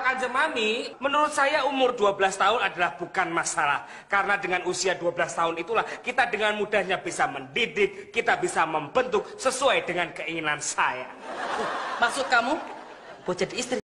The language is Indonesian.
Kanjeng Mami, menurut saya umur 12 tahun adalah bukan masalah. Karena dengan usia 12 tahun itulah kita dengan mudahnya bisa mendidik, kita bisa membentuk sesuai dengan keinginan saya. Maksud kamu? Mau jadi istri?